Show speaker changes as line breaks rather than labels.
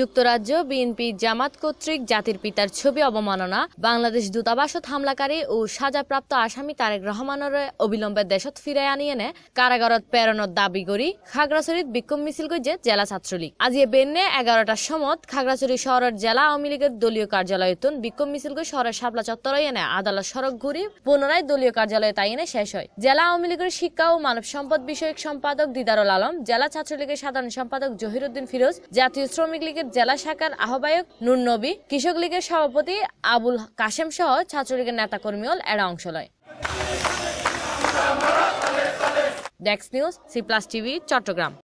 যুক্তরাজ্য বিএনপি জামাত কর্তৃক জাতির পিতার ছবি অবমাননা বাংলাদেশ দূতাবাসত হামলাকারী ও সাজাপ্রাপ্ত আসামি তারেক রহমানের অবিলম্বে দেশত ফিরাই আনি এনে কারাগারত প্রেরণের দাবি করি খাগড়াছড়িত বিক্ষোভ মিছিল গিয়ে জেলা ছাত্রলীগ আজি বেন্নে এগারোটার সময় খাগড়াছড়ি শহরের জেলা আওয়ামী লীগের দলীয় কার্যালয়তন বিক্ষোভ মিছিল করে শহরের সাবলা চত্বরে এনে আদালত সড়ক ঘুরি পুনরায় দলীয় কার্যালয়ে তাই এনে শেষ হয় জেলা আওয়ামী লীগের শিক্ষা ও মানব সম্পদ বিষয়ক সম্পাদক দিদারুল আলম জেলা ছাত্রলীগের সাধারণ সম্পাদক জহিরুদ্দিন ফিরোজ জাতীয় শ্রমিক লীগের লীগ জেলা শাখার আহ্বায়ক নুর নবী কৃষক লীগের সভাপতি আবুল কাশেম সহ ছাত্রলীগের হল এরা অংশ লয় ডেক্স news C plus TV Chittagong